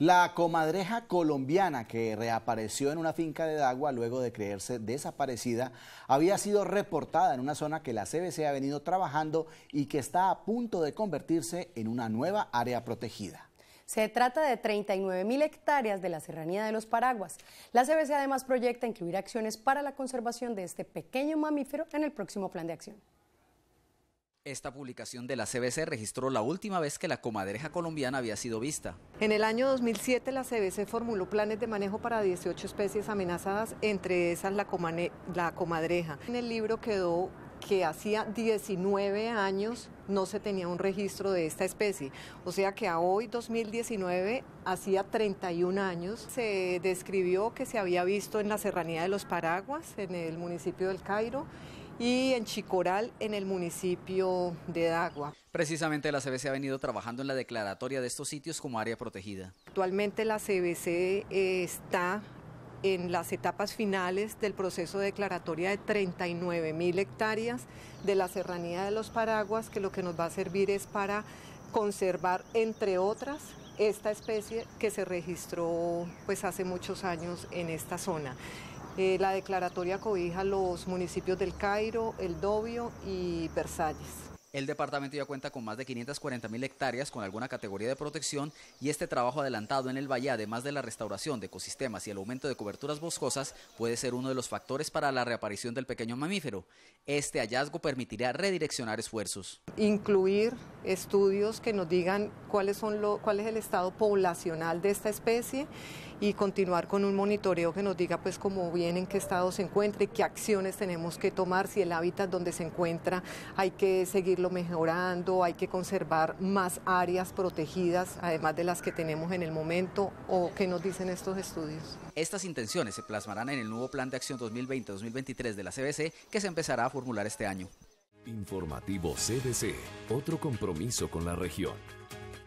La comadreja colombiana que reapareció en una finca de Dagua luego de creerse desaparecida había sido reportada en una zona que la CBC ha venido trabajando y que está a punto de convertirse en una nueva área protegida. Se trata de 39 mil hectáreas de la Serranía de los Paraguas. La CBC además proyecta incluir acciones para la conservación de este pequeño mamífero en el próximo plan de acción. Esta publicación de la CBC registró la última vez que la comadreja colombiana había sido vista. En el año 2007 la CBC formuló planes de manejo para 18 especies amenazadas, entre esas la, comadreja. En el libro quedó que hacía 19 años no se tenía un registro de esta especie. O sea que a hoy, 2019, hacía 31 años, se describió que se había visto en la Serranía de los Paraguas, en el municipio del Cairo, y en Chicoral, en el municipio de Dagua. Precisamente la CBC ha venido trabajando en la declaratoria de estos sitios como área protegida. Actualmente la CBC eh, está en las etapas finales del proceso de declaratoria de 39 mil hectáreas de la serranía de los Paraguas, que lo que nos va a servir es para conservar, entre otras, esta especie que se registró pues hace muchos años en esta zona. Eh, la declaratoria cobija los municipios del Cairo, El Dobio y Versalles. El departamento ya cuenta con más de 540 mil hectáreas con alguna categoría de protección y este trabajo adelantado en el valle, además de la restauración de ecosistemas y el aumento de coberturas boscosas, puede ser uno de los factores para la reaparición del pequeño mamífero. Este hallazgo permitirá redireccionar esfuerzos. Incluir estudios que nos digan son lo, cuál es el estado poblacional de esta especie y continuar con un monitoreo que nos diga pues cómo viene, en qué estado se encuentra y qué acciones tenemos que tomar, si el hábitat donde se encuentra hay que seguirlo mejorando, hay que conservar más áreas protegidas, además de las que tenemos en el momento, o qué nos dicen estos estudios. Estas intenciones se plasmarán en el nuevo Plan de Acción 2020-2023 de la CBC que se empezará a formular este año. Informativo CDC, otro compromiso con la región.